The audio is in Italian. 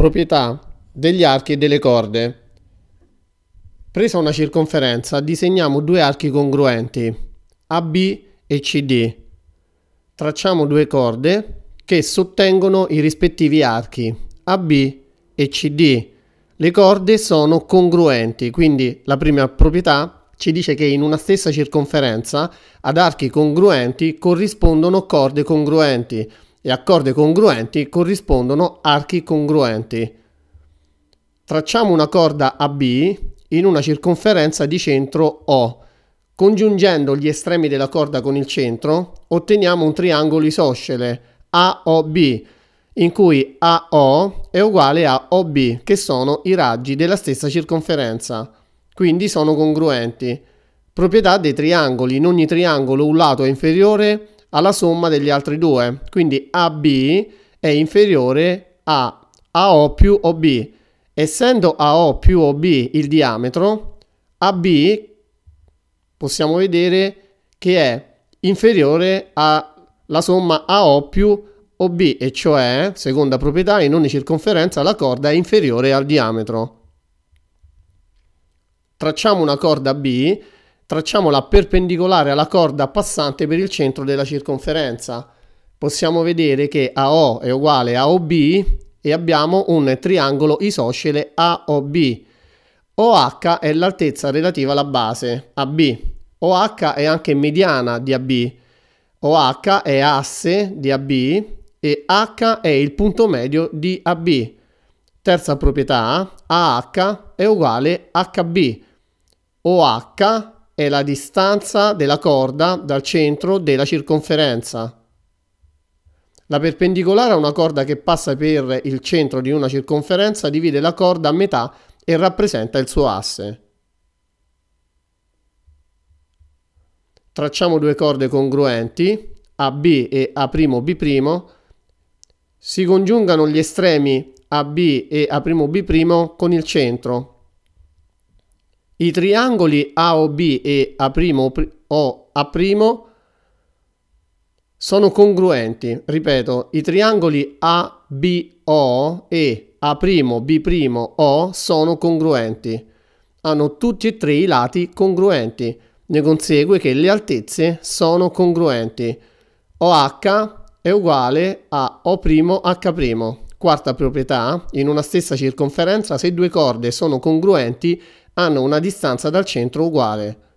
proprietà degli archi e delle corde. Presa una circonferenza, disegniamo due archi congruenti, AB e CD. Tracciamo due corde che sottengono i rispettivi archi, AB e CD. Le corde sono congruenti, quindi la prima proprietà ci dice che in una stessa circonferenza ad archi congruenti corrispondono corde congruenti e accordi congruenti corrispondono archi congruenti. Tracciamo una corda AB in una circonferenza di centro O. Congiungendo gli estremi della corda con il centro, otteniamo un triangolo isoscele AOB, in cui AO è uguale a OB, che sono i raggi della stessa circonferenza, quindi sono congruenti. Proprietà dei triangoli. In ogni triangolo un lato è inferiore alla somma degli altri due. Quindi AB è inferiore a AO più OB. Essendo AO più OB il diametro, AB possiamo vedere che è inferiore alla somma AO più OB, e cioè, seconda proprietà, in ogni circonferenza la corda è inferiore al diametro. Tracciamo una corda B tracciamola perpendicolare alla corda passante per il centro della circonferenza. Possiamo vedere che AO è uguale a OB e abbiamo un triangolo isoscele AOB. OH è l'altezza relativa alla base AB. OH è anche mediana di AB. OH è asse di AB e H è il punto medio di AB. Terza proprietà, AH è uguale a HB. OH è la distanza della corda dal centro della circonferenza. La perpendicolare a una corda che passa per il centro di una circonferenza divide la corda a metà e rappresenta il suo asse. Tracciamo due corde congruenti, AB e A'B', si congiungano gli estremi AB e A'B' con il centro, i triangoli AOB e A' sono congruenti. Ripeto, i triangoli ABO e A'B'O sono congruenti. Hanno tutti e tre i lati congruenti. Ne consegue che le altezze sono congruenti. OH è uguale a O'H'. Quarta proprietà, in una stessa circonferenza, se due corde sono congruenti, hanno una distanza dal centro uguale.